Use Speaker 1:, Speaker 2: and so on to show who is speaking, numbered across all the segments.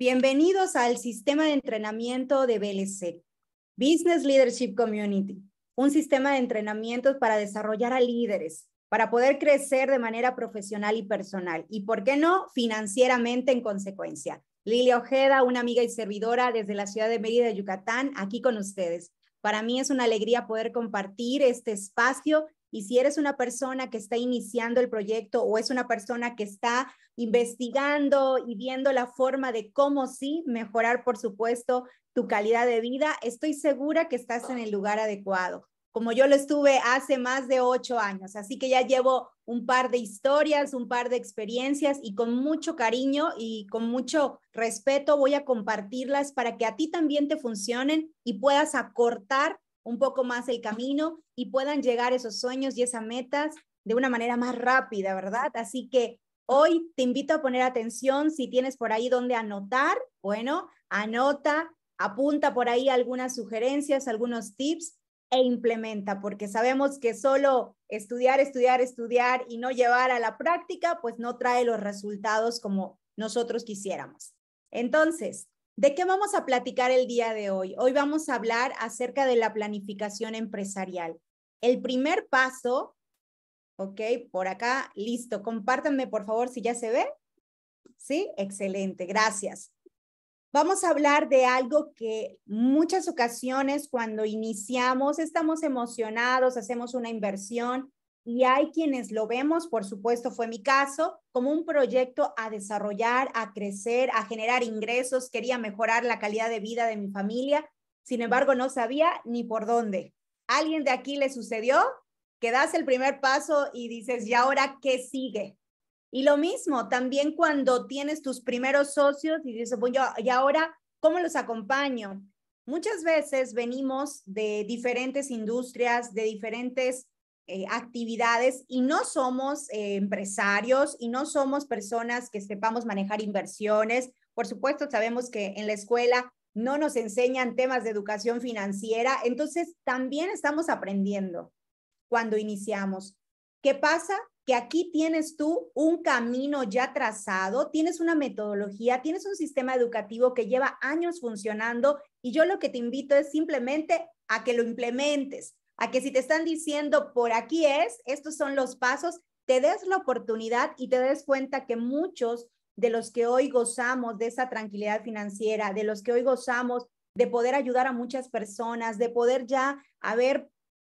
Speaker 1: Bienvenidos al sistema de entrenamiento de BLC, Business Leadership Community, un sistema de entrenamientos para desarrollar a líderes, para poder crecer de manera profesional y personal y, ¿por qué no?, financieramente en consecuencia. Lilia Ojeda, una amiga y servidora desde la ciudad de Mérida, Yucatán, aquí con ustedes. Para mí es una alegría poder compartir este espacio y si eres una persona que está iniciando el proyecto o es una persona que está investigando y viendo la forma de cómo sí mejorar, por supuesto, tu calidad de vida, estoy segura que estás en el lugar adecuado como yo lo estuve hace más de ocho años. Así que ya llevo un par de historias, un par de experiencias y con mucho cariño y con mucho respeto voy a compartirlas para que a ti también te funcionen y puedas acortar un poco más el camino y puedan llegar esos sueños y esas metas de una manera más rápida, ¿verdad? Así que hoy te invito a poner atención si tienes por ahí donde anotar, bueno, anota, apunta por ahí algunas sugerencias, algunos tips e implementa, porque sabemos que solo estudiar, estudiar, estudiar y no llevar a la práctica, pues no trae los resultados como nosotros quisiéramos. Entonces, ¿De qué vamos a platicar el día de hoy? Hoy vamos a hablar acerca de la planificación empresarial. El primer paso, ok, por acá, listo. Compártanme, por favor, si ya se ve. Sí, excelente, gracias. Vamos a hablar de algo que muchas ocasiones cuando iniciamos estamos emocionados, hacemos una inversión, y hay quienes lo vemos, por supuesto fue mi caso, como un proyecto a desarrollar, a crecer, a generar ingresos, quería mejorar la calidad de vida de mi familia, sin embargo no sabía ni por dónde. ¿Alguien de aquí le sucedió? Que das el primer paso y dices, ¿y ahora qué sigue? Y lo mismo, también cuando tienes tus primeros socios y dices, bueno, ¿y ahora cómo los acompaño? Muchas veces venimos de diferentes industrias, de diferentes eh, actividades y no somos eh, empresarios y no somos personas que sepamos manejar inversiones. Por supuesto, sabemos que en la escuela no nos enseñan temas de educación financiera, entonces también estamos aprendiendo cuando iniciamos. ¿Qué pasa? Que aquí tienes tú un camino ya trazado, tienes una metodología, tienes un sistema educativo que lleva años funcionando y yo lo que te invito es simplemente a que lo implementes, a que si te están diciendo por aquí es, estos son los pasos, te des la oportunidad y te des cuenta que muchos de los que hoy gozamos de esa tranquilidad financiera, de los que hoy gozamos de poder ayudar a muchas personas, de poder ya haber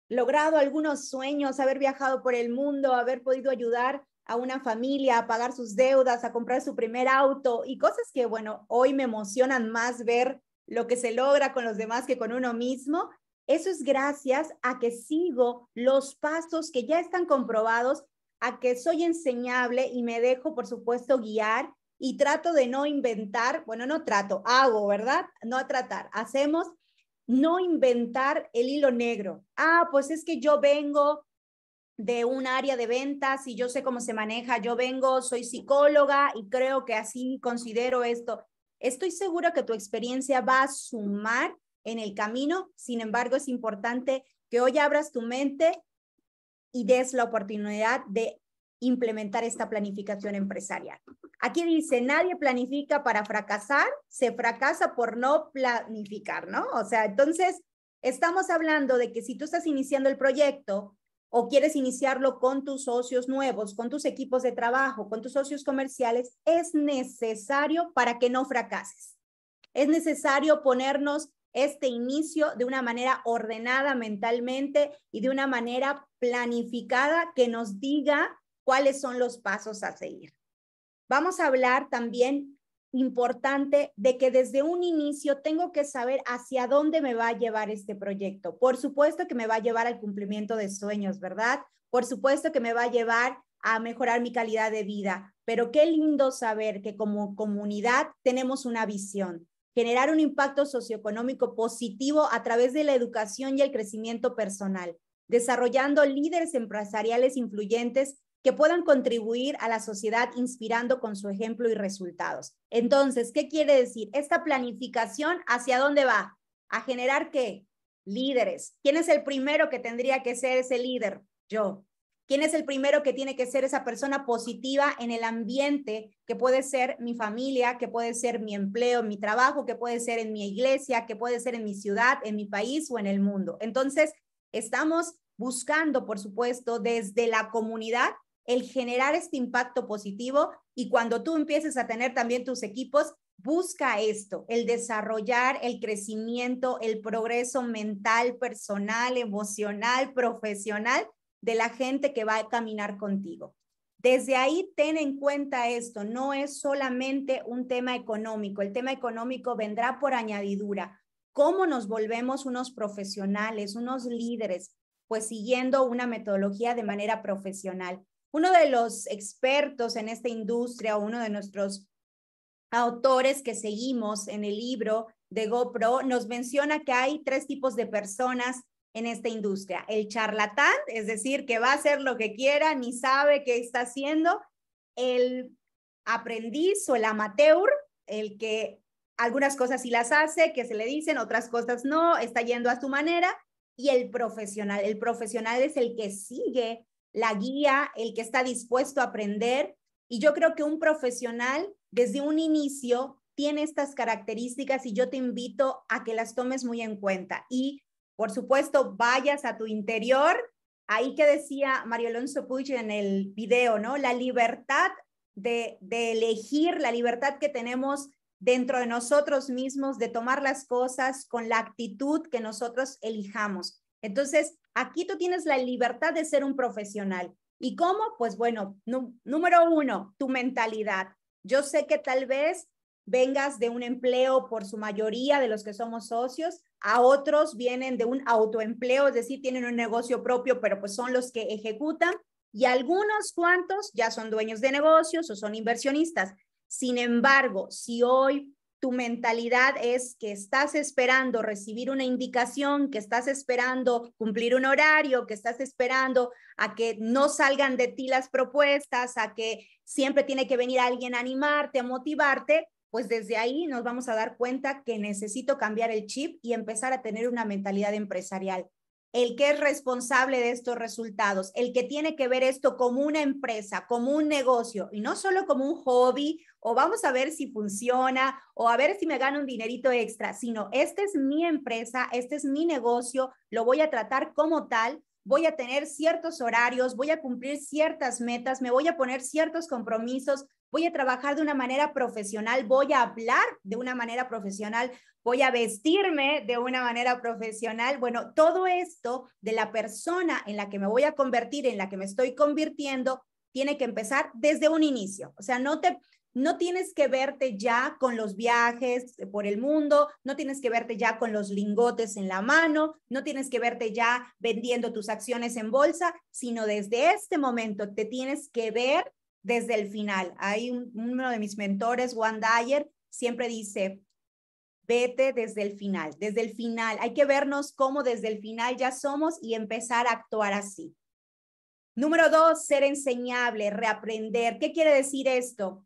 Speaker 1: logrado algunos sueños, haber viajado por el mundo, haber podido ayudar a una familia a pagar sus deudas, a comprar su primer auto y cosas que, bueno, hoy me emocionan más ver lo que se logra con los demás que con uno mismo. Eso es gracias a que sigo los pasos que ya están comprobados, a que soy enseñable y me dejo, por supuesto, guiar y trato de no inventar, bueno, no trato, hago, ¿verdad? No a tratar, hacemos, no inventar el hilo negro. Ah, pues es que yo vengo de un área de ventas y yo sé cómo se maneja, yo vengo, soy psicóloga y creo que así considero esto. Estoy segura que tu experiencia va a sumar en el camino. Sin embargo, es importante que hoy abras tu mente y des la oportunidad de implementar esta planificación empresarial. Aquí dice, nadie planifica para fracasar, se fracasa por no planificar, ¿no? O sea, entonces, estamos hablando de que si tú estás iniciando el proyecto o quieres iniciarlo con tus socios nuevos, con tus equipos de trabajo, con tus socios comerciales, es necesario para que no fracases. Es necesario ponernos este inicio de una manera ordenada mentalmente y de una manera planificada que nos diga cuáles son los pasos a seguir. Vamos a hablar también importante de que desde un inicio tengo que saber hacia dónde me va a llevar este proyecto. Por supuesto que me va a llevar al cumplimiento de sueños, ¿verdad? Por supuesto que me va a llevar a mejorar mi calidad de vida, pero qué lindo saber que como comunidad tenemos una visión, generar un impacto socioeconómico positivo a través de la educación y el crecimiento personal, desarrollando líderes empresariales influyentes que puedan contribuir a la sociedad inspirando con su ejemplo y resultados. Entonces, ¿qué quiere decir? Esta planificación, ¿hacia dónde va? ¿A generar qué? Líderes. ¿Quién es el primero que tendría que ser ese líder? Yo. ¿Quién es el primero que tiene que ser esa persona positiva en el ambiente que puede ser mi familia, que puede ser mi empleo, mi trabajo, que puede ser en mi iglesia, que puede ser en mi ciudad, en mi país o en el mundo? Entonces, estamos buscando, por supuesto, desde la comunidad el generar este impacto positivo y cuando tú empieces a tener también tus equipos, busca esto, el desarrollar el crecimiento, el progreso mental, personal, emocional, profesional de la gente que va a caminar contigo. Desde ahí ten en cuenta esto, no es solamente un tema económico, el tema económico vendrá por añadidura. ¿Cómo nos volvemos unos profesionales, unos líderes? Pues siguiendo una metodología de manera profesional. Uno de los expertos en esta industria, uno de nuestros autores que seguimos en el libro de GoPro, nos menciona que hay tres tipos de personas en esta industria. El charlatán, es decir, que va a hacer lo que quiera, ni sabe qué está haciendo. El aprendiz o el amateur, el que algunas cosas sí las hace, que se le dicen, otras cosas no, está yendo a su manera. Y el profesional, el profesional es el que sigue la guía, el que está dispuesto a aprender. Y yo creo que un profesional desde un inicio tiene estas características y yo te invito a que las tomes muy en cuenta. Y por supuesto, vayas a tu interior. Ahí que decía Mario Alonso Puig en el video, ¿no? La libertad de, de elegir, la libertad que tenemos dentro de nosotros mismos, de tomar las cosas con la actitud que nosotros elijamos. Entonces, aquí tú tienes la libertad de ser un profesional. ¿Y cómo? Pues bueno, número uno, tu mentalidad. Yo sé que tal vez vengas de un empleo por su mayoría de los que somos socios, a otros vienen de un autoempleo, es decir, tienen un negocio propio, pero pues son los que ejecutan, y algunos cuantos ya son dueños de negocios o son inversionistas. Sin embargo, si hoy tu mentalidad es que estás esperando recibir una indicación, que estás esperando cumplir un horario, que estás esperando a que no salgan de ti las propuestas, a que siempre tiene que venir alguien a animarte, a motivarte, pues desde ahí nos vamos a dar cuenta que necesito cambiar el chip y empezar a tener una mentalidad empresarial. El que es responsable de estos resultados, el que tiene que ver esto como una empresa, como un negocio y no solo como un hobby o vamos a ver si funciona o a ver si me gano un dinerito extra, sino este es mi empresa, este es mi negocio, lo voy a tratar como tal voy a tener ciertos horarios, voy a cumplir ciertas metas, me voy a poner ciertos compromisos, voy a trabajar de una manera profesional, voy a hablar de una manera profesional, voy a vestirme de una manera profesional. Bueno, todo esto de la persona en la que me voy a convertir, en la que me estoy convirtiendo, tiene que empezar desde un inicio. O sea, no te, no tienes que verte ya con los viajes por el mundo, no tienes que verte ya con los lingotes en la mano, no tienes que verte ya vendiendo tus acciones en bolsa, sino desde este momento te tienes que ver desde el final. Hay uno de mis mentores, Juan Dyer, siempre dice, vete desde el final, desde el final. Hay que vernos cómo desde el final ya somos y empezar a actuar así. Número dos, ser enseñable, reaprender. ¿Qué quiere decir esto?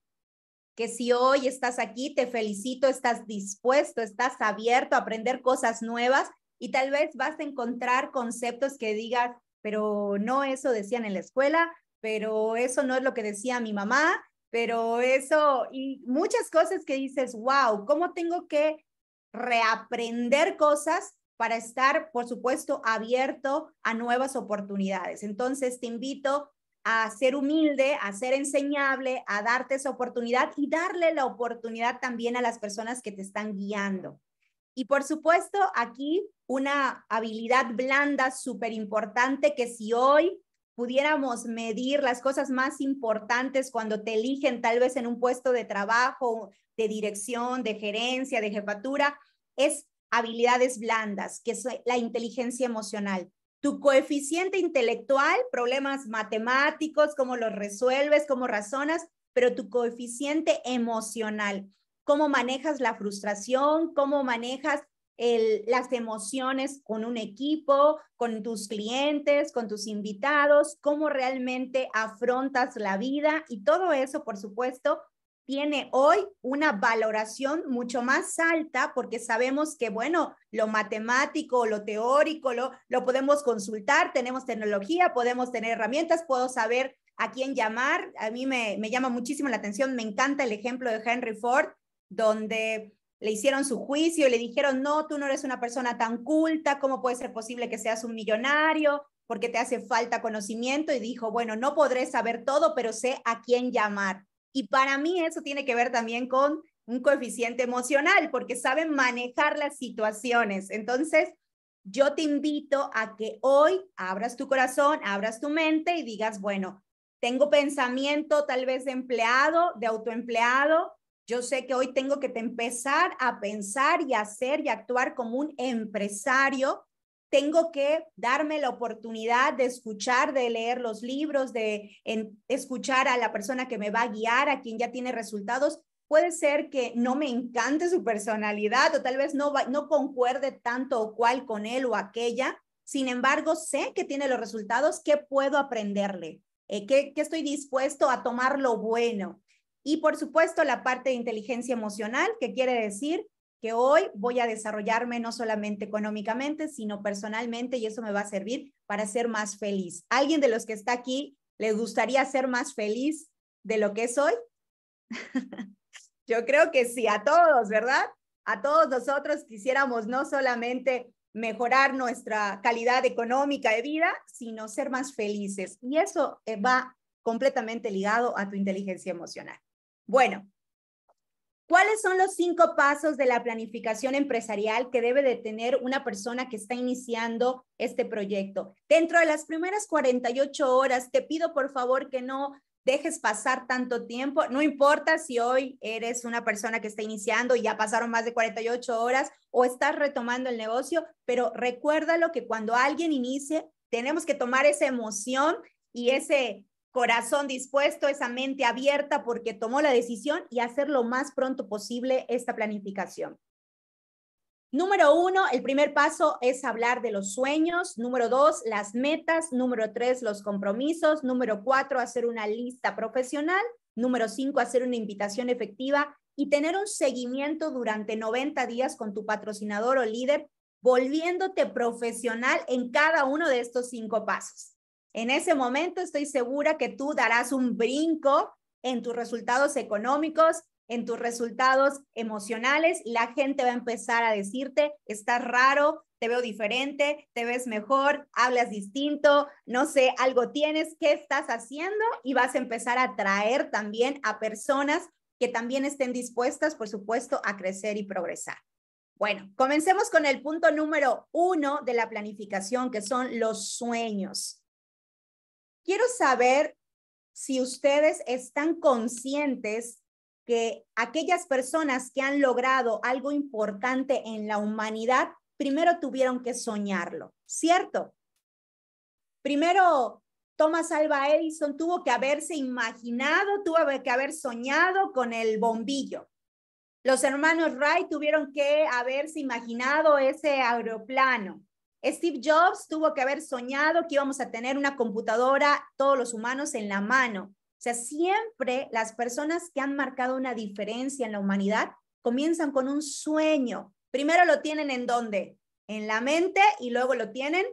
Speaker 1: que si hoy estás aquí, te felicito, estás dispuesto, estás abierto a aprender cosas nuevas y tal vez vas a encontrar conceptos que digas, pero no eso decían en la escuela, pero eso no es lo que decía mi mamá, pero eso y muchas cosas que dices, wow, ¿cómo tengo que reaprender cosas para estar, por supuesto, abierto a nuevas oportunidades? Entonces, te invito a ser humilde, a ser enseñable, a darte esa oportunidad y darle la oportunidad también a las personas que te están guiando. Y por supuesto, aquí una habilidad blanda súper importante que si hoy pudiéramos medir las cosas más importantes cuando te eligen tal vez en un puesto de trabajo, de dirección, de gerencia, de jefatura, es habilidades blandas, que es la inteligencia emocional tu coeficiente intelectual, problemas matemáticos, cómo los resuelves, cómo razonas, pero tu coeficiente emocional, cómo manejas la frustración, cómo manejas las emociones con un equipo, con tus clientes, con tus invitados, cómo realmente afrontas la vida y todo eso, por supuesto, tiene hoy una valoración mucho más alta porque sabemos que, bueno, lo matemático, lo teórico, lo, lo podemos consultar, tenemos tecnología, podemos tener herramientas, puedo saber a quién llamar. A mí me, me llama muchísimo la atención, me encanta el ejemplo de Henry Ford, donde le hicieron su juicio y le dijeron, no, tú no eres una persona tan culta, ¿cómo puede ser posible que seas un millonario? Porque te hace falta conocimiento y dijo, bueno, no podré saber todo, pero sé a quién llamar. Y para mí eso tiene que ver también con un coeficiente emocional, porque saben manejar las situaciones. Entonces, yo te invito a que hoy abras tu corazón, abras tu mente y digas, bueno, tengo pensamiento tal vez de empleado, de autoempleado. Yo sé que hoy tengo que empezar a pensar y hacer y actuar como un empresario tengo que darme la oportunidad de escuchar, de leer los libros, de escuchar a la persona que me va a guiar, a quien ya tiene resultados. Puede ser que no me encante su personalidad o tal vez no, no concuerde tanto o cual con él o aquella. Sin embargo, sé que tiene los resultados, ¿qué puedo aprenderle? Eh, ¿Qué estoy dispuesto a tomar lo bueno? Y por supuesto, la parte de inteligencia emocional, que quiere decir que hoy voy a desarrollarme no solamente económicamente, sino personalmente y eso me va a servir para ser más feliz. ¿Alguien de los que está aquí le gustaría ser más feliz de lo que es hoy? Yo creo que sí, a todos, ¿verdad? A todos nosotros quisiéramos no solamente mejorar nuestra calidad económica de vida, sino ser más felices. Y eso eh, va completamente ligado a tu inteligencia emocional. Bueno, ¿Cuáles son los cinco pasos de la planificación empresarial que debe de tener una persona que está iniciando este proyecto? Dentro de las primeras 48 horas, te pido por favor que no dejes pasar tanto tiempo. No importa si hoy eres una persona que está iniciando y ya pasaron más de 48 horas o estás retomando el negocio, pero recuérdalo que cuando alguien inicie, tenemos que tomar esa emoción y ese corazón dispuesto, esa mente abierta porque tomó la decisión y hacer lo más pronto posible esta planificación. Número uno, el primer paso es hablar de los sueños. Número dos, las metas. Número tres, los compromisos. Número cuatro, hacer una lista profesional. Número cinco, hacer una invitación efectiva y tener un seguimiento durante 90 días con tu patrocinador o líder, volviéndote profesional en cada uno de estos cinco pasos. En ese momento estoy segura que tú darás un brinco en tus resultados económicos, en tus resultados emocionales. La gente va a empezar a decirte, estás raro, te veo diferente, te ves mejor, hablas distinto, no sé, algo tienes, ¿qué estás haciendo? Y vas a empezar a atraer también a personas que también estén dispuestas, por supuesto, a crecer y progresar. Bueno, comencemos con el punto número uno de la planificación, que son los sueños. Quiero saber si ustedes están conscientes que aquellas personas que han logrado algo importante en la humanidad, primero tuvieron que soñarlo, ¿cierto? Primero Thomas Alva Edison tuvo que haberse imaginado, tuvo que haber soñado con el bombillo. Los hermanos Wright tuvieron que haberse imaginado ese aeroplano. Steve Jobs tuvo que haber soñado que íbamos a tener una computadora, todos los humanos en la mano. O sea, siempre las personas que han marcado una diferencia en la humanidad comienzan con un sueño. Primero lo tienen en dónde? En la mente y luego lo tienen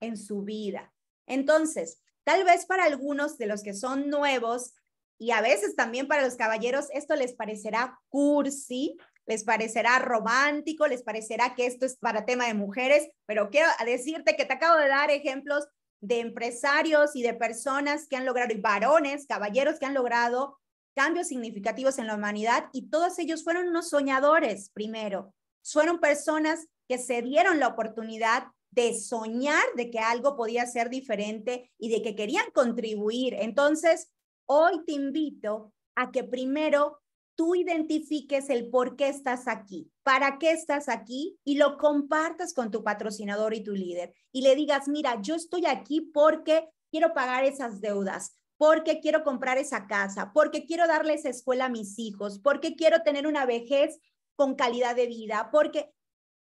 Speaker 1: en su vida. Entonces, tal vez para algunos de los que son nuevos y a veces también para los caballeros, esto les parecerá cursi, les parecerá romántico, les parecerá que esto es para tema de mujeres, pero quiero decirte que te acabo de dar ejemplos de empresarios y de personas que han logrado, y varones, caballeros que han logrado cambios significativos en la humanidad, y todos ellos fueron unos soñadores primero, fueron personas que se dieron la oportunidad de soñar de que algo podía ser diferente y de que querían contribuir. Entonces, hoy te invito a que primero tú identifiques el por qué estás aquí, para qué estás aquí y lo compartas con tu patrocinador y tu líder y le digas, mira, yo estoy aquí porque quiero pagar esas deudas, porque quiero comprar esa casa, porque quiero darle escuela a mis hijos, porque quiero tener una vejez con calidad de vida, porque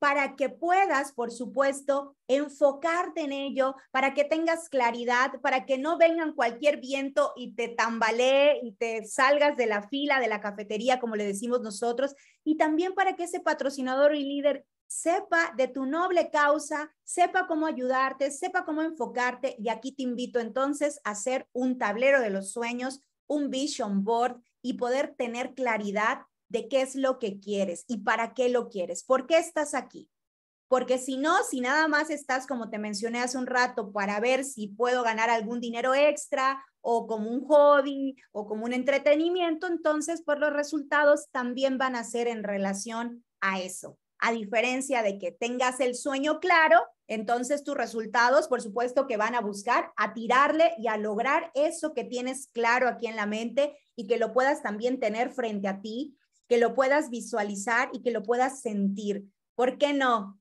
Speaker 1: para que puedas, por supuesto, enfocarte en ello, para que tengas claridad, para que no vengan cualquier viento y te tambalee y te salgas de la fila de la cafetería, como le decimos nosotros, y también para que ese patrocinador y líder sepa de tu noble causa, sepa cómo ayudarte, sepa cómo enfocarte. Y aquí te invito entonces a hacer un tablero de los sueños, un vision board y poder tener claridad de qué es lo que quieres y para qué lo quieres, por qué estás aquí. Porque si no, si nada más estás, como te mencioné hace un rato, para ver si puedo ganar algún dinero extra o como un hobby o como un entretenimiento, entonces por pues, los resultados también van a ser en relación a eso. A diferencia de que tengas el sueño claro, entonces tus resultados, por supuesto, que van a buscar, a tirarle y a lograr eso que tienes claro aquí en la mente y que lo puedas también tener frente a ti que lo puedas visualizar y que lo puedas sentir. ¿Por qué no?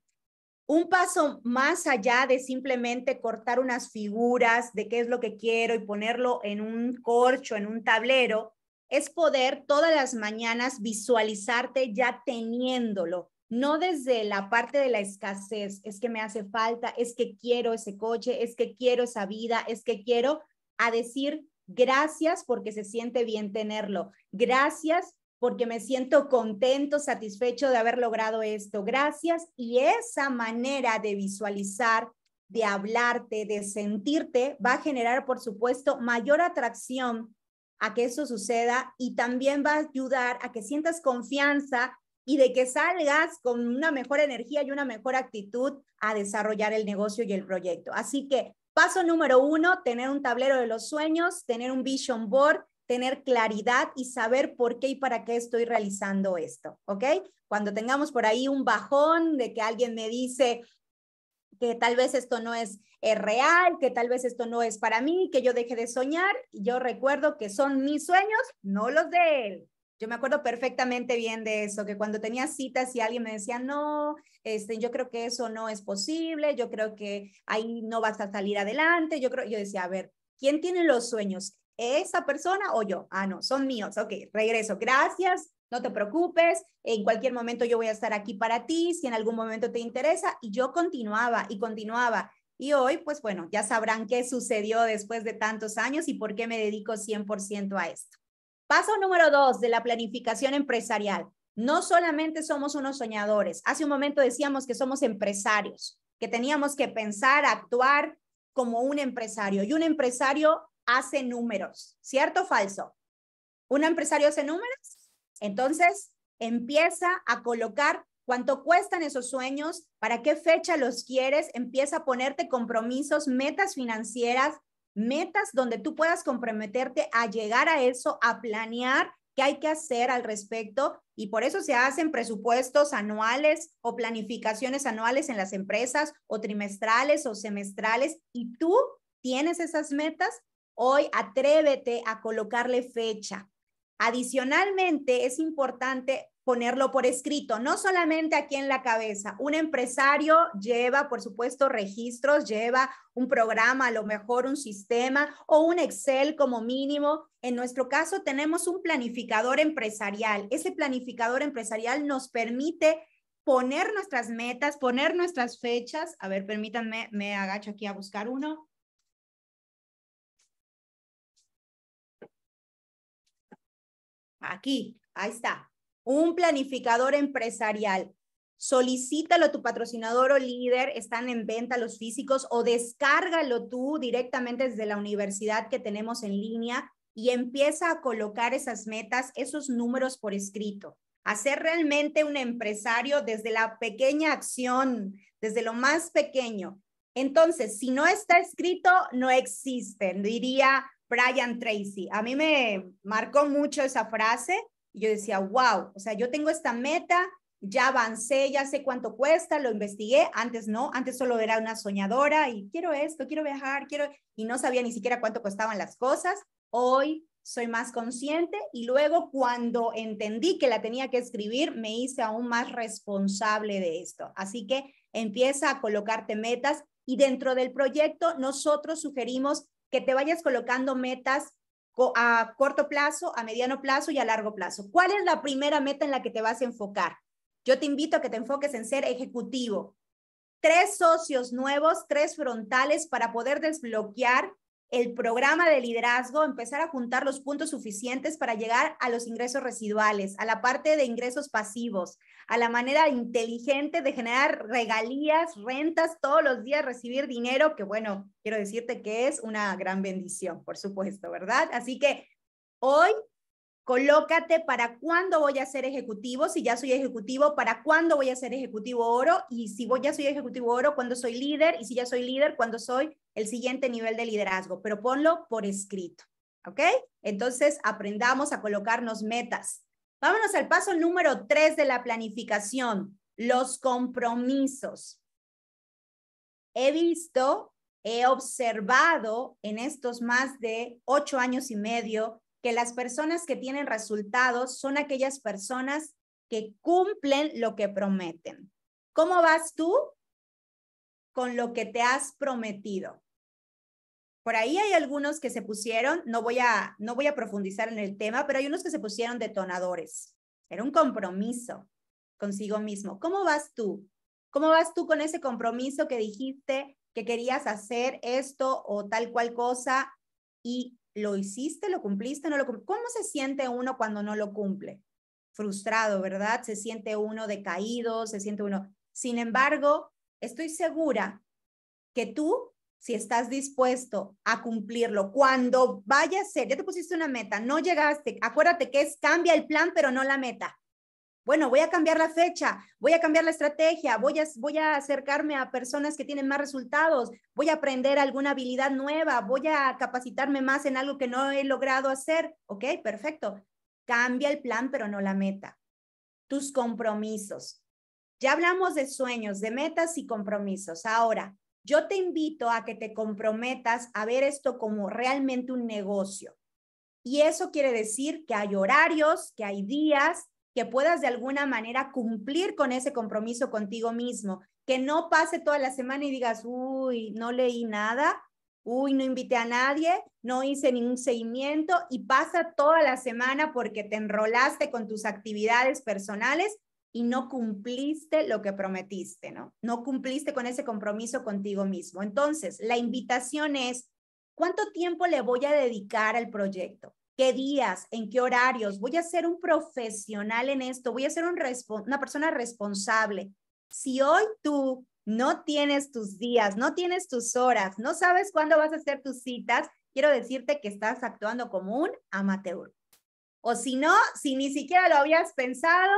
Speaker 1: Un paso más allá de simplemente cortar unas figuras de qué es lo que quiero y ponerlo en un corcho, en un tablero, es poder todas las mañanas visualizarte ya teniéndolo, no desde la parte de la escasez, es que me hace falta, es que quiero ese coche, es que quiero esa vida, es que quiero, a decir gracias porque se siente bien tenerlo, gracias porque me siento contento, satisfecho de haber logrado esto. Gracias. Y esa manera de visualizar, de hablarte, de sentirte, va a generar, por supuesto, mayor atracción a que eso suceda y también va a ayudar a que sientas confianza y de que salgas con una mejor energía y una mejor actitud a desarrollar el negocio y el proyecto. Así que paso número uno, tener un tablero de los sueños, tener un vision board tener claridad y saber por qué y para qué estoy realizando esto, ¿ok? Cuando tengamos por ahí un bajón de que alguien me dice que tal vez esto no es eh, real, que tal vez esto no es para mí, que yo deje de soñar, yo recuerdo que son mis sueños, no los de él, yo me acuerdo perfectamente bien de eso, que cuando tenía citas y alguien me decía, no, este, yo creo que eso no es posible, yo creo que ahí no vas a salir adelante, yo creo, yo decía, a ver, ¿quién tiene los sueños? ¿Esa persona o yo? Ah, no, son míos. Ok, regreso. Gracias, no te preocupes, en cualquier momento yo voy a estar aquí para ti, si en algún momento te interesa. Y yo continuaba y continuaba. Y hoy, pues bueno, ya sabrán qué sucedió después de tantos años y por qué me dedico 100% a esto. Paso número dos de la planificación empresarial. No solamente somos unos soñadores. Hace un momento decíamos que somos empresarios, que teníamos que pensar, actuar como un empresario. Y un empresario hace números, ¿cierto o falso? ¿Un empresario hace números? Entonces, empieza a colocar cuánto cuestan esos sueños, para qué fecha los quieres, empieza a ponerte compromisos, metas financieras, metas donde tú puedas comprometerte a llegar a eso, a planear qué hay que hacer al respecto y por eso se hacen presupuestos anuales o planificaciones anuales en las empresas o trimestrales o semestrales y tú tienes esas metas Hoy atrévete a colocarle fecha. Adicionalmente, es importante ponerlo por escrito, no solamente aquí en la cabeza. Un empresario lleva, por supuesto, registros, lleva un programa, a lo mejor un sistema o un Excel como mínimo. En nuestro caso tenemos un planificador empresarial. Ese planificador empresarial nos permite poner nuestras metas, poner nuestras fechas. A ver, permítanme, me agacho aquí a buscar uno. Aquí, ahí está. Un planificador empresarial. Solicítalo a tu patrocinador o líder, están en venta los físicos o descárgalo tú directamente desde la universidad que tenemos en línea y empieza a colocar esas metas, esos números por escrito. Hacer realmente un empresario desde la pequeña acción, desde lo más pequeño. Entonces, si no está escrito, no existen, diría Brian Tracy. A mí me marcó mucho esa frase y yo decía, wow, o sea, yo tengo esta meta, ya avancé, ya sé cuánto cuesta, lo investigué, antes no, antes solo era una soñadora y quiero esto, quiero viajar, quiero, y no sabía ni siquiera cuánto costaban las cosas. Hoy soy más consciente y luego cuando entendí que la tenía que escribir, me hice aún más responsable de esto. Así que empieza a colocarte metas y dentro del proyecto nosotros sugerimos que te vayas colocando metas a corto plazo, a mediano plazo y a largo plazo. ¿Cuál es la primera meta en la que te vas a enfocar? Yo te invito a que te enfoques en ser ejecutivo. Tres socios nuevos, tres frontales para poder desbloquear el programa de liderazgo, empezar a juntar los puntos suficientes para llegar a los ingresos residuales, a la parte de ingresos pasivos, a la manera inteligente de generar regalías, rentas todos los días, recibir dinero, que bueno, quiero decirte que es una gran bendición, por supuesto, ¿verdad? Así que hoy Colócate para cuándo voy a ser ejecutivo, si ya soy ejecutivo, para cuándo voy a ser ejecutivo oro y si ya soy ejecutivo oro, cuándo soy líder y si ya soy líder, cuándo soy el siguiente nivel de liderazgo, pero ponlo por escrito, ¿ok? Entonces aprendamos a colocarnos metas. Vámonos al paso número tres de la planificación, los compromisos. He visto, he observado en estos más de ocho años y medio que las personas que tienen resultados son aquellas personas que cumplen lo que prometen. ¿Cómo vas tú con lo que te has prometido? Por ahí hay algunos que se pusieron, no voy a no voy a profundizar en el tema, pero hay unos que se pusieron detonadores. Era un compromiso consigo mismo. ¿Cómo vas tú? ¿Cómo vas tú con ese compromiso que dijiste que querías hacer esto o tal cual cosa y ¿Lo hiciste? ¿Lo cumpliste? ¿No lo cumpliste? no lo cómo se siente uno cuando no lo cumple? Frustrado, ¿verdad? Se siente uno decaído, se siente uno. Sin embargo, estoy segura que tú, si estás dispuesto a cumplirlo, cuando vaya a ser, ya te pusiste una meta, no llegaste, acuérdate que es cambia el plan, pero no la meta. Bueno, voy a cambiar la fecha, voy a cambiar la estrategia, voy a, voy a acercarme a personas que tienen más resultados, voy a aprender alguna habilidad nueva, voy a capacitarme más en algo que no he logrado hacer. Ok, perfecto. Cambia el plan, pero no la meta. Tus compromisos. Ya hablamos de sueños, de metas y compromisos. Ahora, yo te invito a que te comprometas a ver esto como realmente un negocio. Y eso quiere decir que hay horarios, que hay días, que puedas de alguna manera cumplir con ese compromiso contigo mismo, que no pase toda la semana y digas, uy, no leí nada, uy, no invité a nadie, no hice ningún seguimiento y pasa toda la semana porque te enrolaste con tus actividades personales y no cumpliste lo que prometiste, ¿no? No cumpliste con ese compromiso contigo mismo. Entonces, la invitación es, ¿cuánto tiempo le voy a dedicar al proyecto? qué días, en qué horarios, voy a ser un profesional en esto, voy a ser un una persona responsable. Si hoy tú no tienes tus días, no tienes tus horas, no sabes cuándo vas a hacer tus citas, quiero decirte que estás actuando como un amateur. O si no, si ni siquiera lo habías pensado,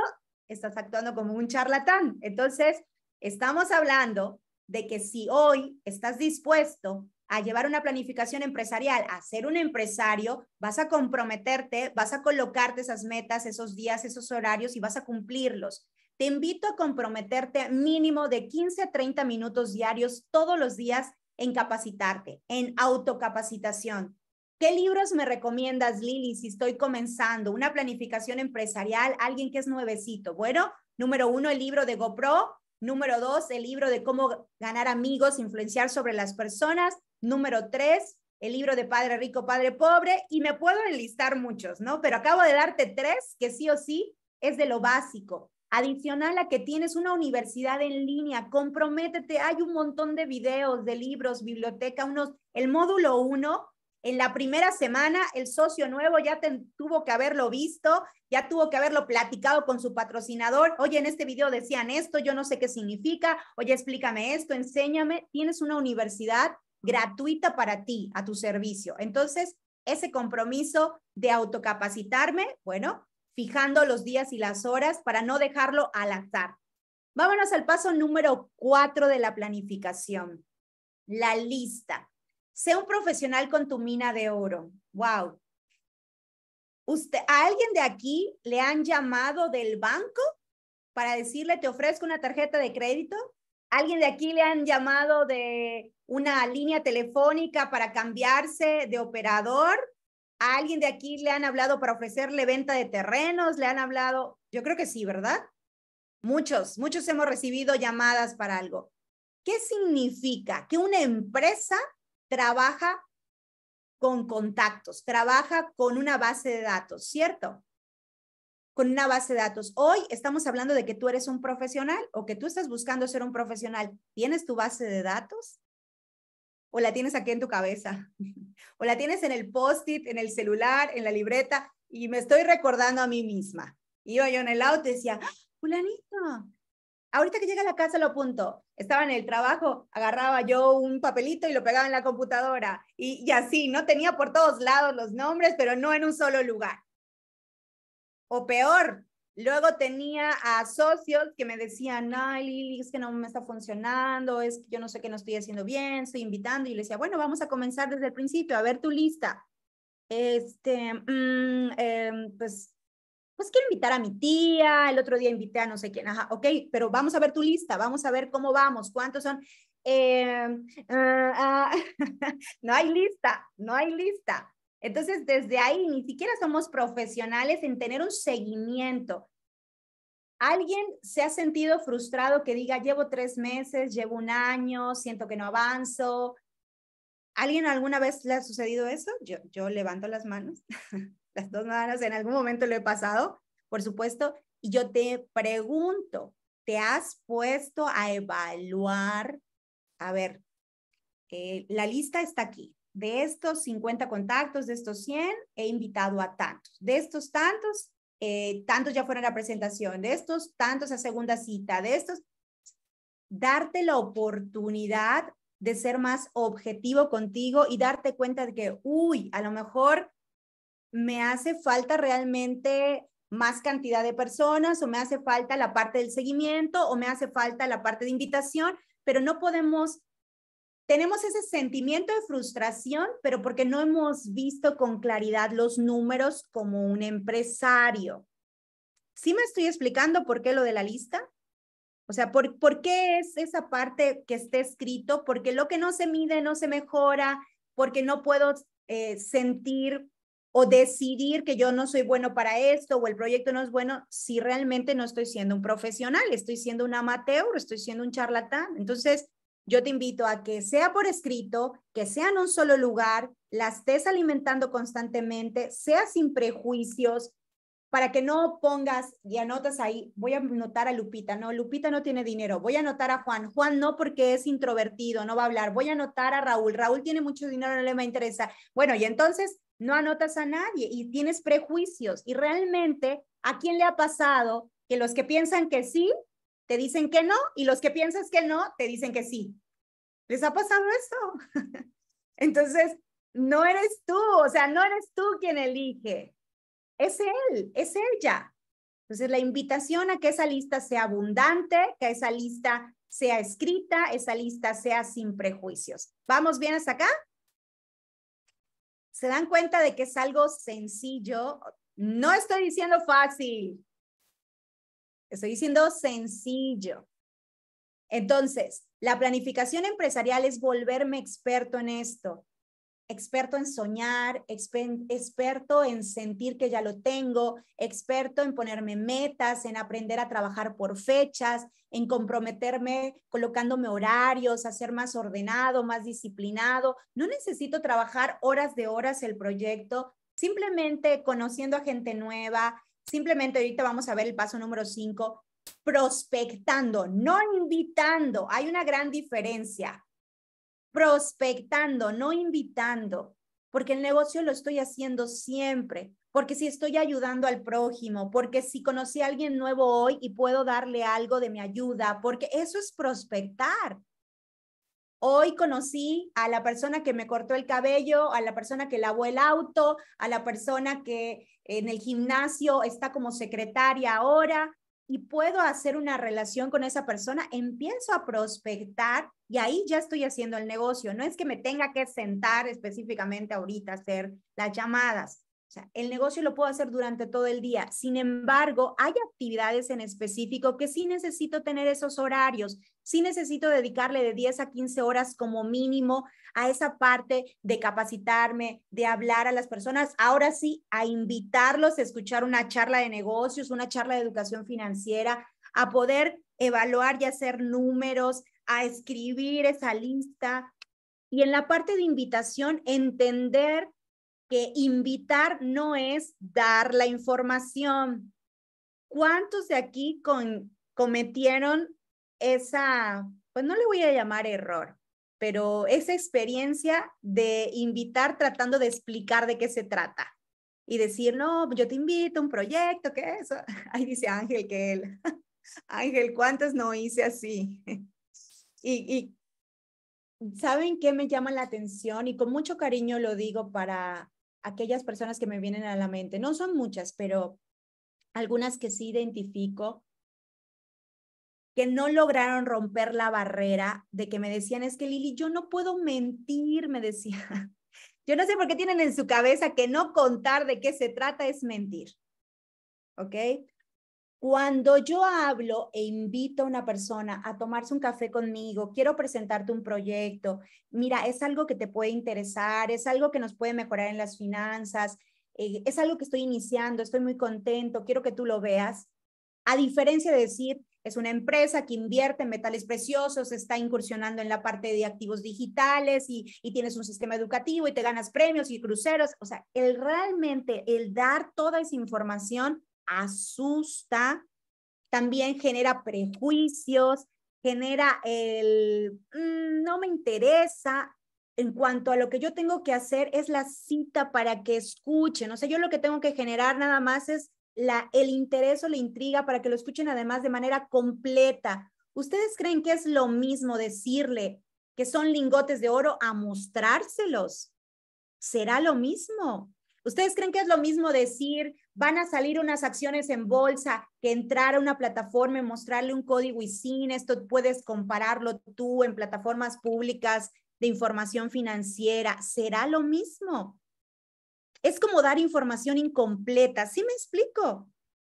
Speaker 1: estás actuando como un charlatán. Entonces, estamos hablando de que si hoy estás dispuesto a llevar una planificación empresarial, a ser un empresario, vas a comprometerte, vas a colocarte esas metas, esos días, esos horarios y vas a cumplirlos. Te invito a comprometerte mínimo de 15 a 30 minutos diarios todos los días en capacitarte, en autocapacitación. ¿Qué libros me recomiendas, Lili, si estoy comenzando una planificación empresarial, alguien que es nuevecito? Bueno, número uno, el libro de GoPro. Número dos, el libro de cómo ganar amigos, influenciar sobre las personas número tres, el libro de Padre Rico, Padre Pobre, y me puedo enlistar muchos, ¿no? Pero acabo de darte tres que sí o sí es de lo básico. Adicional a que tienes una universidad en línea, comprométete, hay un montón de videos, de libros, biblioteca, unos, el módulo uno, en la primera semana el socio nuevo ya tuvo que haberlo visto, ya tuvo que haberlo platicado con su patrocinador, oye, en este video decían esto, yo no sé qué significa, oye, explícame esto, enséñame, tienes una universidad gratuita para ti, a tu servicio. Entonces, ese compromiso de autocapacitarme, bueno, fijando los días y las horas para no dejarlo al azar. Vámonos al paso número cuatro de la planificación, la lista. Sé un profesional con tu mina de oro. Wow. ¿A alguien de aquí le han llamado del banco para decirle te ofrezco una tarjeta de crédito? ¿Alguien de aquí le han llamado de una línea telefónica para cambiarse de operador? ¿A alguien de aquí le han hablado para ofrecerle venta de terrenos? ¿Le han hablado? Yo creo que sí, ¿verdad? Muchos, muchos hemos recibido llamadas para algo. ¿Qué significa que una empresa trabaja con contactos, trabaja con una base de datos, ¿cierto? con una base de datos. Hoy estamos hablando de que tú eres un profesional o que tú estás buscando ser un profesional. ¿Tienes tu base de datos? ¿O la tienes aquí en tu cabeza? ¿O la tienes en el post-it, en el celular, en la libreta? Y me estoy recordando a mí misma. Iba yo en el auto y decía, ah, fulanito, ahorita que llega a la casa lo apunto. Estaba en el trabajo, agarraba yo un papelito y lo pegaba en la computadora. y, así, ¿no? Tenía por todos lados los nombres, pero no en un solo lugar. O peor, luego tenía a socios que me decían, ay, Lili, es que no me está funcionando, es que yo no sé qué no estoy haciendo bien, estoy invitando. Y le decía, bueno, vamos a comenzar desde el principio, a ver tu lista. Este, mm, em, pues, pues quiero invitar a mi tía, el otro día invité a no sé quién, ajá, ok, pero vamos a ver tu lista, vamos a ver cómo vamos, cuántos son. Em, ah, ah, no hay lista, no hay lista. Entonces, desde ahí ni siquiera somos profesionales en tener un seguimiento. ¿Alguien se ha sentido frustrado que diga, llevo tres meses, llevo un año, siento que no avanzo? ¿Alguien alguna vez le ha sucedido eso? Yo, levanto las manos, las dos manos, en algún momento lo he pasado, por supuesto, y yo te pregunto, ¿te has puesto a evaluar? A ver, eh, la lista está aquí, de estos 50 contactos, de estos 100, he invitado a tantos. De estos tantos, eh, tantos ya fueron a la presentación, de estos tantos a segunda cita, de estos. Darte la oportunidad de ser más objetivo contigo y darte cuenta de que, uy, a lo mejor me hace falta realmente más cantidad de personas o me hace falta la parte del seguimiento o me hace falta la parte de invitación, pero no podemos tenemos ese sentimiento de frustración, pero porque no hemos visto con claridad los números como un empresario. ¿Sí me estoy explicando por qué lo de la lista? O sea, ¿por, qué es esa parte que está escrito? Porque lo que no se mide no se mejora, porque no puedo eh, sentir o decidir que yo no soy bueno para esto o el proyecto no es bueno si realmente no estoy siendo un profesional, estoy siendo un amateur, estoy siendo un charlatán. Entonces, yo te invito a que sea por escrito, que sea en un solo lugar, la estés alimentando constantemente, sea sin prejuicios, para que no pongas y anotas ahí, voy a anotar a Lupita, no, Lupita no tiene dinero, voy a anotar a Juan, Juan no porque es introvertido, no va a hablar, voy a anotar a Raúl, Raúl tiene mucho dinero, no le me interesa. Bueno, y entonces no anotas a nadie y tienes prejuicios y realmente, ¿a quién le ha pasado que los que piensan que sí, te dicen que no y los que piensas que no, te dicen que sí. ¿Les ha pasado eso? Entonces, no eres tú, o sea, no eres tú quien elige, es él, es ella. Entonces, la invitación a que esa lista sea abundante, que esa lista sea escrita, esa lista sea sin prejuicios. ¿Vamos bien hasta acá? ¿Se dan cuenta de que es algo sencillo? No estoy diciendo fácil, Estoy diciendo sencillo. Entonces, la planificación empresarial es volverme experto en esto, experto en soñar, experto en sentir que ya lo tengo, experto en ponerme metas, en aprender a trabajar por fechas, en comprometerme colocándome horarios, hacer más ordenado, más disciplinado. No necesito trabajar horas de horas el proyecto, simplemente conociendo a gente nueva, Simplemente ahorita vamos a ver el paso número 5, prospectando, no invitando. Hay una gran diferencia. Prospectando, no invitando, porque el negocio lo estoy haciendo siempre, porque si estoy ayudando al prójimo, porque si conocí a alguien nuevo hoy y puedo darle algo de mi ayuda, porque eso es prospectar. Hoy conocí a la persona que me cortó el cabello, a la persona que lavó el auto, a la persona que en el gimnasio está como secretaria ahora y puedo hacer una relación con esa persona, empiezo a prospectar y ahí ya estoy haciendo el negocio. No es que me tenga que sentar específicamente ahorita a hacer las llamadas. O sea, el negocio lo puedo hacer durante todo el día. Sin embargo, hay actividades en específico que sí necesito tener esos horarios, sí necesito dedicarle de 10 a 15 horas como mínimo a esa parte de capacitarme, de hablar a las personas, ahora sí, a invitarlos a escuchar una charla de negocios, una charla de educación financiera, a poder evaluar y hacer números, a escribir esa lista. Y en la parte de invitación, entender que invitar no es dar la información. ¿Cuántos de aquí con, cometieron esa, pues no le voy a llamar error, pero esa experiencia de invitar tratando de explicar de qué se trata y decir, no, yo te invito a un proyecto, ¿qué es eso? Ahí dice Ángel que él, Ángel, ¿cuántas no hice así? y, y ¿saben qué me llama la atención? Y con mucho cariño lo digo para aquellas personas que me vienen a la mente. No son muchas, pero algunas que sí identifico que no lograron romper la barrera de que me decían, es que Lili, yo no puedo mentir, me decía. Yo no sé por qué tienen en su cabeza que no contar de qué se trata es mentir. ¿Ok? Cuando yo hablo e invito a una persona a tomarse un café conmigo, quiero presentarte un proyecto, mira, es algo que te puede interesar, es algo que nos puede mejorar en las finanzas, eh, es algo que estoy iniciando, estoy muy contento, quiero que tú lo veas. A diferencia de decir, es una empresa que invierte en metales preciosos, está incursionando en la parte de activos digitales y, y, tienes un sistema educativo y te ganas premios y cruceros. O sea, el realmente, el dar toda esa información asusta, también genera prejuicios, genera el mm, no me interesa. En cuanto a lo que yo tengo que hacer es la cita para que escuchen. O sea, yo lo que tengo que generar nada más es el interés o la intriga para que lo escuchen además de manera completa. ¿Ustedes creen que es lo mismo decirle que son lingotes de oro a mostrárselos? ¿Será lo mismo? ¿Ustedes creen que es lo mismo decir van a salir unas acciones en bolsa que entrar a una plataforma y mostrarle un código y sin esto puedes compararlo tú en plataformas públicas de información financiera? ¿Será lo mismo? es como dar información incompleta, ¿sí me explico?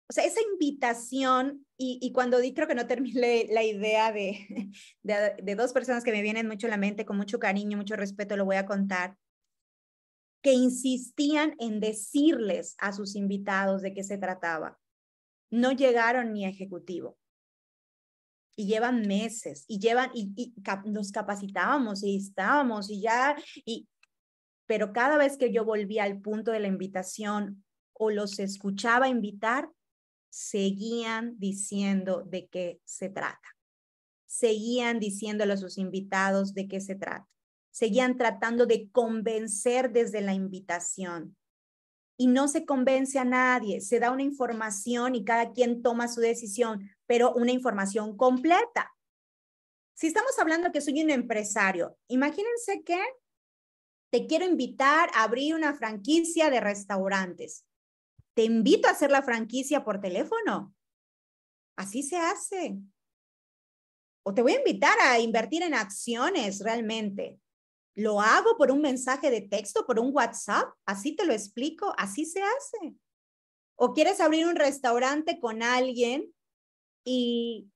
Speaker 1: O sea, esa invitación, y, cuando di, creo que no terminé la idea de, dos personas que me vienen mucho a la mente, con mucho cariño, mucho respeto, lo voy a contar, que insistían en decirles a sus invitados de qué se trataba. No llegaron ni ejecutivo y llevan meses y llevan y, nos capacitábamos y estábamos y ya y pero cada vez que yo volvía al punto de la invitación o los escuchaba invitar, seguían diciendo de qué se trata. Seguían diciéndole a sus invitados de qué se trata. Seguían tratando de convencer desde la invitación. Y no se convence a nadie, se da una información y cada quien toma su decisión, pero una información completa. Si estamos hablando que soy un empresario, imagínense que te quiero invitar a abrir una franquicia de restaurantes. Te invito a hacer la franquicia por teléfono. Así se hace. O te voy a invitar a invertir en acciones realmente. Lo hago por un mensaje de texto, por un WhatsApp. Así te lo explico. Así se hace. O quieres abrir un restaurante con alguien y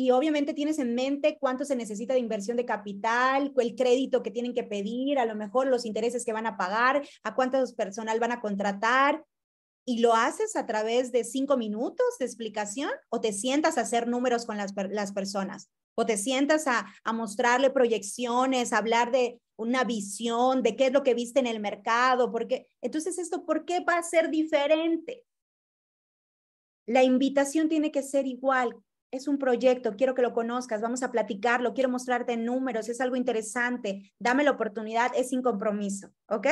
Speaker 1: y obviamente tienes en mente cuánto se necesita de inversión de capital, el crédito que tienen que pedir, a lo mejor los intereses que van a pagar, a cuántos personal van a contratar. Y lo haces a través de cinco minutos de explicación o te sientas a hacer números con las, personas o te sientas a, a mostrarle proyecciones, hablar de una visión, de qué es lo que viste en el mercado, porque entonces esto, ¿por qué va a ser diferente? La invitación tiene que ser igual es un proyecto, quiero que lo conozcas, vamos a platicarlo, quiero mostrarte números, es algo interesante, dame la oportunidad, es sin compromiso, ¿ok?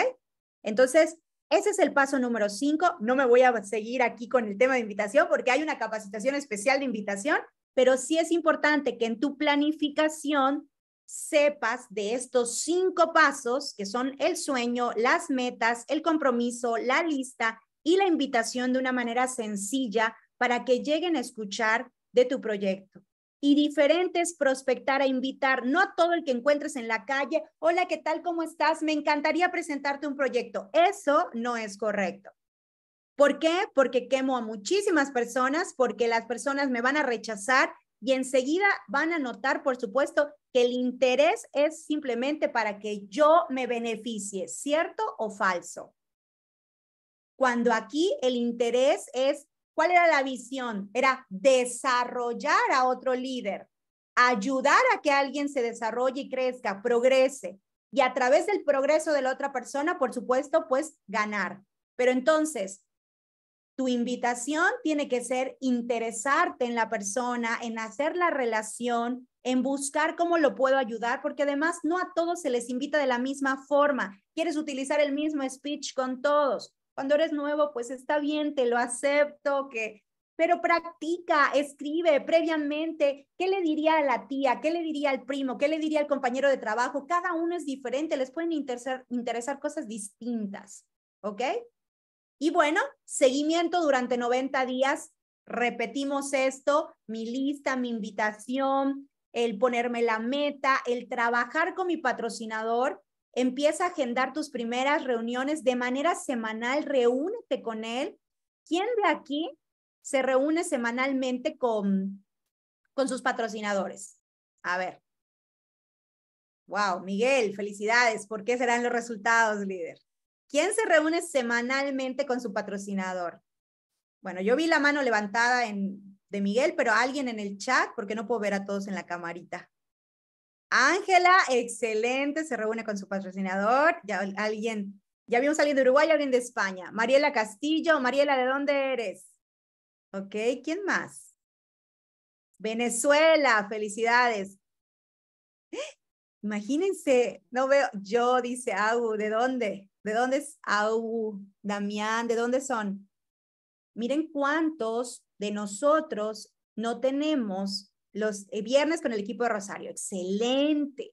Speaker 1: Entonces, ese es el paso número cinco. No me voy a seguir aquí con el tema de invitación porque hay una capacitación especial de invitación, pero sí es importante que en tu planificación sepas de estos cinco pasos que son el sueño, las metas, el compromiso, la lista y la invitación de una manera sencilla para que lleguen a escuchar de tu proyecto. Y diferentes prospectar a invitar, no a todo el que encuentres en la calle, hola, ¿qué tal? ¿Cómo estás? Me encantaría presentarte un proyecto. Eso no es correcto. ¿Por qué? Porque quemo a muchísimas personas, porque las personas me van a rechazar y enseguida van a notar, por supuesto, que el interés es simplemente para que yo me beneficie, ¿cierto o falso? Cuando aquí el interés es ¿Cuál era la visión? Era desarrollar a otro líder, ayudar a que alguien se desarrolle y crezca, progrese. Y a través del progreso de la otra persona, por supuesto, pues ganar. Pero entonces, tu invitación tiene que ser interesarte en la persona, en hacer la relación, en buscar cómo lo puedo ayudar, porque además no a todos se les invita de la misma forma. Quieres utilizar el mismo speech con todos. Cuando eres nuevo, pues está bien, te lo acepto, que pero practica, escribe previamente, ¿qué le diría a la tía? ¿Qué le diría al primo? ¿Qué le diría al compañero de trabajo? Cada uno es diferente, les pueden interesar, interesar cosas distintas, ¿ok? Y bueno, seguimiento durante 90 días, repetimos esto, mi lista, mi invitación, el ponerme la meta, el trabajar con mi patrocinador Empieza a agendar tus primeras reuniones de manera semanal, reúnete con él. ¿Quién de aquí se reúne semanalmente con, con sus patrocinadores? A ver. Wow, Miguel, felicidades. ¿Por qué serán los resultados, líder? ¿Quién se reúne semanalmente con su patrocinador? Bueno, yo vi la mano levantada en, de Miguel, pero alguien en el chat, porque no puedo ver a todos en la camarita. Ángela, excelente, se reúne con su patrocinador. Ya alguien, ya vimos a alguien de Uruguay, alguien de España. Mariela Castillo, Mariela, ¿de dónde eres? Ok, ¿quién más? Venezuela, felicidades. Imagínense, no veo, yo dice Agu, ¿de dónde? ¿De dónde es Au, Damián? ¿De dónde son? Miren cuántos de nosotros no tenemos los eh, viernes con el equipo de Rosario. Excelente.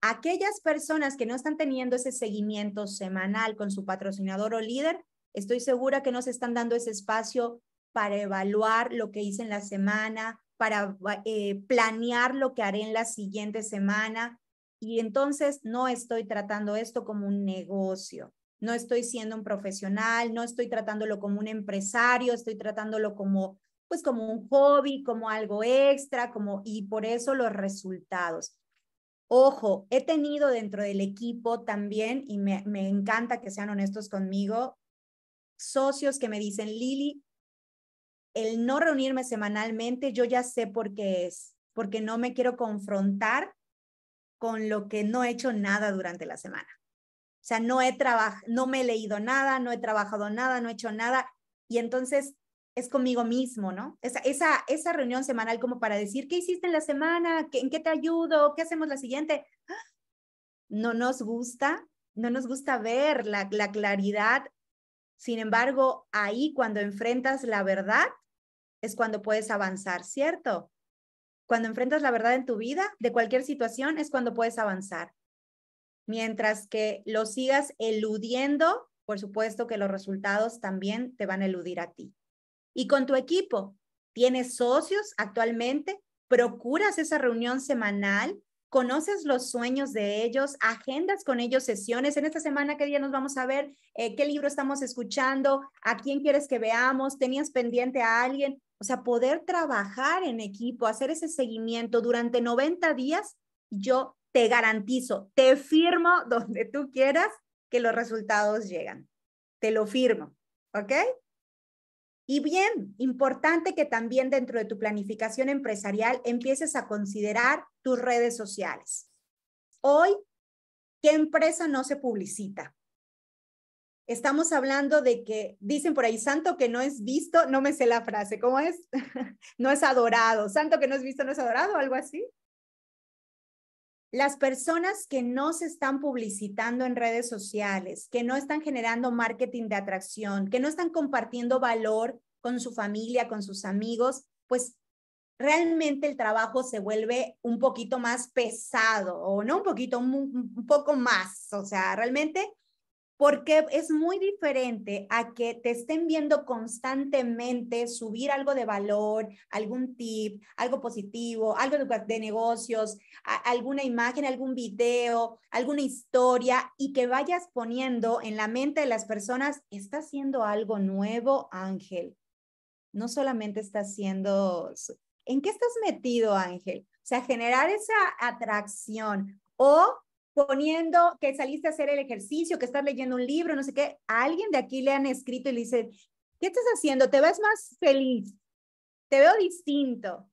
Speaker 1: Aquellas personas que no están teniendo ese seguimiento semanal con su patrocinador o líder, estoy segura que no se están dando ese espacio para evaluar lo que hice en la semana, para eh, planear lo que haré en la siguiente semana. Y entonces no estoy tratando esto como un negocio, no estoy siendo un profesional, no estoy tratándolo como un empresario, estoy tratándolo como pues como un hobby, como algo extra, como y por eso los resultados. Ojo, he tenido dentro del equipo también, y me, me encanta que sean honestos conmigo, socios que me dicen, Lili, el no reunirme semanalmente, yo ya sé por qué es, porque no me quiero confrontar con lo que no he hecho nada durante la semana. O sea, no he trabajado, no me he leído nada, no he trabajado nada, no he hecho nada. Y entonces es conmigo mismo, ¿no? Esa, esa, reunión semanal como para decir, ¿qué hiciste en la semana? ¿En qué te ayudo? ¿Qué hacemos la siguiente? No nos gusta, no nos gusta ver la, la claridad. Sin embargo, ahí cuando enfrentas la verdad es cuando puedes avanzar, ¿cierto? Cuando enfrentas la verdad en tu vida, de cualquier situación, es cuando puedes avanzar. Mientras que lo sigas eludiendo, por supuesto que los resultados también te van a eludir a ti. Y con tu equipo, ¿tienes socios actualmente? ¿Procuras esa reunión semanal? ¿Conoces los sueños de ellos? ¿Agendas con ellos sesiones? En esta semana, ¿qué día nos vamos a ver? Eh, ¿Qué libro estamos escuchando? ¿A quién quieres que veamos? ¿Tenías pendiente a alguien? O sea, poder trabajar en equipo, hacer ese seguimiento durante 90 días, yo te garantizo, te firmo donde tú quieras que los resultados llegan. Te lo firmo, ¿ok? Y bien, importante que también dentro de tu planificación empresarial empieces a considerar tus redes sociales. Hoy, ¿qué empresa no se publicita? Estamos hablando de que dicen por ahí, santo que no es visto, no me sé la frase, ¿cómo es? no es adorado, santo que no es visto, no es adorado, algo así. Las personas que no se están publicitando en redes sociales, que no están generando marketing de atracción, que no están compartiendo valor con su familia, con sus amigos, pues realmente el trabajo se vuelve un poquito más pesado, o no un poquito, un, poco más. O sea, realmente porque es muy diferente a que te estén viendo constantemente subir algo de valor, algún tip, algo positivo, algo de, negocios, alguna imagen, algún video, alguna historia y que vayas poniendo en la mente de las personas, está haciendo algo nuevo, Ángel. No solamente está haciendo... ¿En qué estás metido, Ángel? O sea, generar esa atracción o poniendo que saliste a hacer el ejercicio, que estás leyendo un libro, no sé qué, a alguien de aquí le han escrito y le dicen, ¿qué estás haciendo? Te ves más feliz, te veo distinto.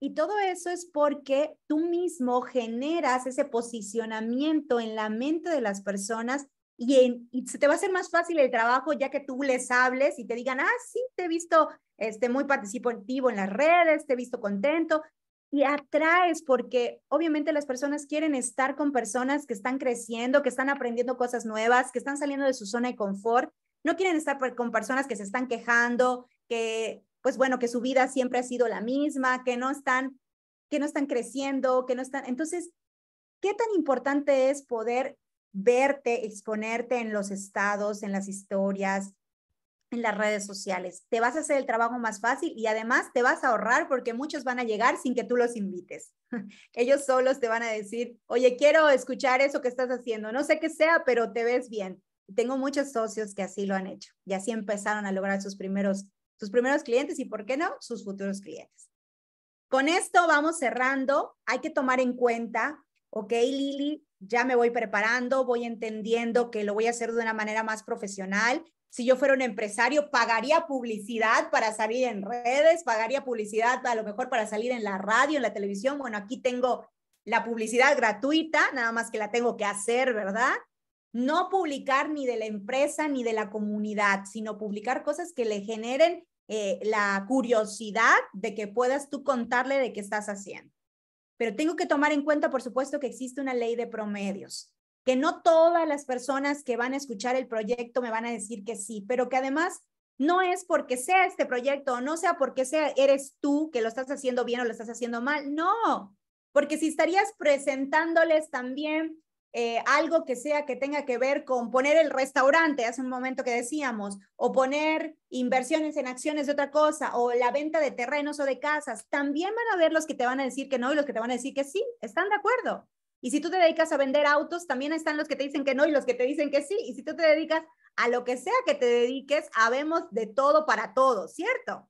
Speaker 1: Y todo eso es porque tú mismo generas ese posicionamiento en la mente de las personas y, en, te va a hacer más fácil el trabajo ya que tú les hables y te digan, ah, sí, te he visto este, muy participativo en las redes, te he visto contento, y atraes porque obviamente las personas quieren estar con personas que están creciendo, que están aprendiendo cosas nuevas, que están saliendo de su zona de confort. No quieren estar con personas que se están quejando, que pues bueno, que su vida siempre ha sido la misma, que no están que no están creciendo, que no están. Entonces, ¿qué tan importante es poder verte, exponerte en los estados, en las historias, en las redes sociales. Te vas a hacer el trabajo más fácil y además te vas a ahorrar porque muchos van a llegar sin que tú los invites. Ellos solos te van a decir, oye, quiero escuchar eso que estás haciendo. No sé qué sea, pero te ves bien. Tengo muchos socios que así lo han hecho y así empezaron a lograr sus primeros, sus primeros clientes y, ¿por qué no?, sus futuros clientes. Con esto vamos cerrando. Hay que tomar en cuenta, ok, Lili, ya me voy preparando, voy entendiendo que lo voy a hacer de una manera más profesional, si yo fuera un empresario, pagaría publicidad para salir en redes, pagaría publicidad a lo mejor para salir en la radio, en la televisión. Bueno, aquí tengo la publicidad gratuita, nada más que la tengo que hacer, ¿verdad? No publicar ni de la empresa ni de la comunidad, sino publicar cosas que le generen eh, la curiosidad de que puedas tú contarle de qué estás haciendo. Pero tengo que tomar en cuenta, por supuesto, que existe una ley de promedios que no todas las personas que van a escuchar el proyecto me van a decir que sí, pero que además no es porque sea este proyecto o no sea porque sea eres tú que lo estás haciendo bien o lo estás haciendo mal, no, porque si estarías presentándoles también eh, algo que sea que tenga que ver con poner el restaurante, hace un momento que decíamos, o poner inversiones en acciones de otra cosa, o la venta de terrenos o de casas, también van a ver los que te van a decir que no y los que te van a decir que sí, están de acuerdo. Y si tú te dedicas a vender autos, también están los que te dicen que no y los que te dicen que sí. Y si tú te dedicas a lo que sea que te dediques, habemos de todo para todo, ¿cierto?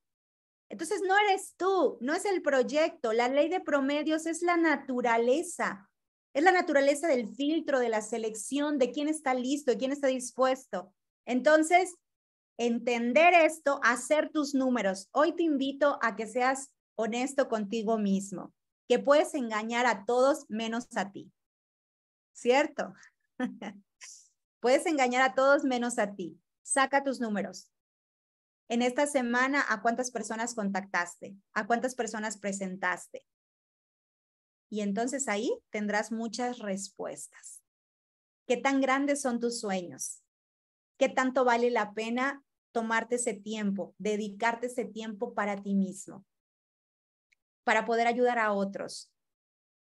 Speaker 1: Entonces no eres tú, no es el proyecto. La ley de promedios es la naturaleza. Es la naturaleza del filtro, de la selección, de quién está listo, y quién está dispuesto. Entonces, entender esto, hacer tus números. Hoy te invito a que seas honesto contigo mismo que puedes engañar a todos menos a ti. ¿Cierto? puedes engañar a todos menos a ti. Saca tus números. En esta semana, ¿a cuántas personas contactaste? ¿A cuántas personas presentaste? Y entonces ahí tendrás muchas respuestas. ¿Qué tan grandes son tus sueños? ¿Qué tanto vale la pena tomarte ese tiempo, dedicarte ese tiempo para ti mismo? para poder ayudar a otros.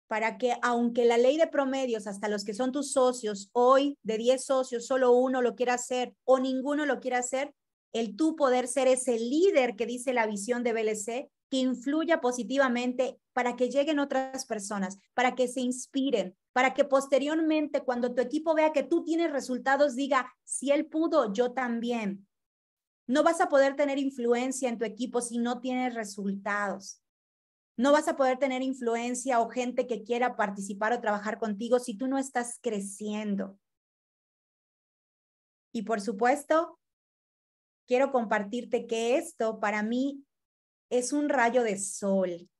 Speaker 1: Para que aunque la ley de promedios, hasta los que son tus socios, hoy de 10 socios, solo uno lo quiera hacer o ninguno lo quiera hacer, el tú poder ser ese líder que dice la visión de BLC, que influya positivamente para que lleguen otras personas, para que se inspiren, para que posteriormente cuando tu equipo vea que tú tienes resultados, diga, si él pudo, yo también. No vas a poder tener influencia en tu equipo si no tienes resultados. No vas a poder tener influencia o gente que quiera participar o trabajar contigo si tú no estás creciendo. Y por supuesto, quiero compartirte que esto para mí es un rayo de sol.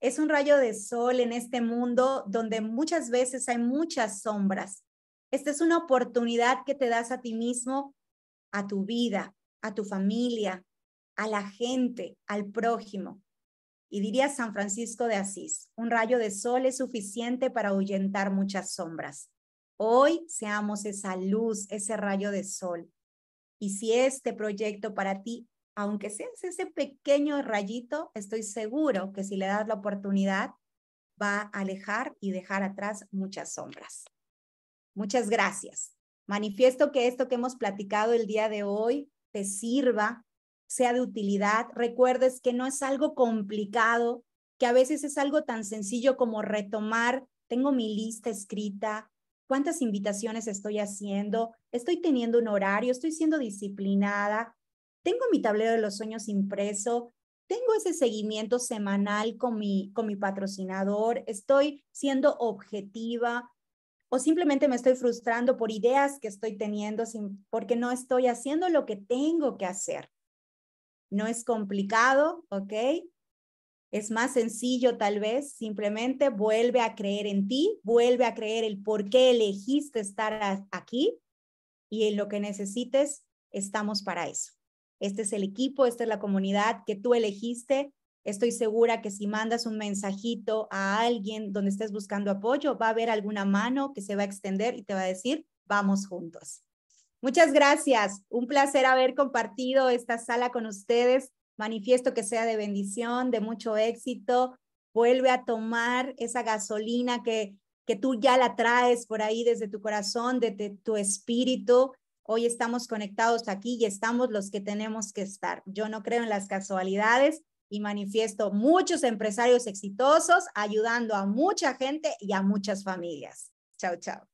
Speaker 1: Es un rayo de sol en este mundo donde muchas veces hay muchas sombras. Esta es una oportunidad que te das a ti mismo, a tu vida, a tu familia, a la gente, al prójimo y diría San Francisco de Asís, un rayo de sol es suficiente para ahuyentar muchas sombras. Hoy seamos esa luz, ese rayo de sol. Y si este proyecto para ti, aunque seas ese pequeño rayito, estoy seguro que si le das la oportunidad, va a alejar y dejar atrás muchas sombras. Muchas gracias. Manifiesto que esto que hemos platicado el día de hoy te sirva sea de utilidad. Recuerdes que no es algo complicado, que a veces es algo tan sencillo como retomar, tengo mi lista escrita, cuántas invitaciones estoy haciendo, estoy teniendo un horario, estoy siendo disciplinada, tengo mi tablero de los sueños impreso, tengo ese seguimiento semanal con mi, con mi patrocinador, estoy siendo objetiva o simplemente me estoy frustrando por ideas que estoy teniendo sin, porque no estoy haciendo lo que tengo que hacer no es complicado, ¿ok? Es más sencillo tal vez, simplemente vuelve a creer en ti, vuelve a creer el por qué elegiste estar aquí y en lo que necesites, estamos para eso. Este es el equipo, esta es la comunidad que tú elegiste. Estoy segura que si mandas un mensajito a alguien donde estés buscando apoyo, va a haber alguna mano que se va a extender y te va a decir, vamos juntos. Muchas gracias. Un placer haber compartido esta sala con ustedes. Manifiesto que sea de bendición, de mucho éxito. Vuelve a tomar esa gasolina que, que tú ya la traes por ahí desde tu corazón, desde tu espíritu. Hoy estamos conectados aquí y estamos los que tenemos que estar. Yo no creo en las casualidades y manifiesto muchos empresarios exitosos ayudando a mucha gente y a muchas familias. Chao, chao.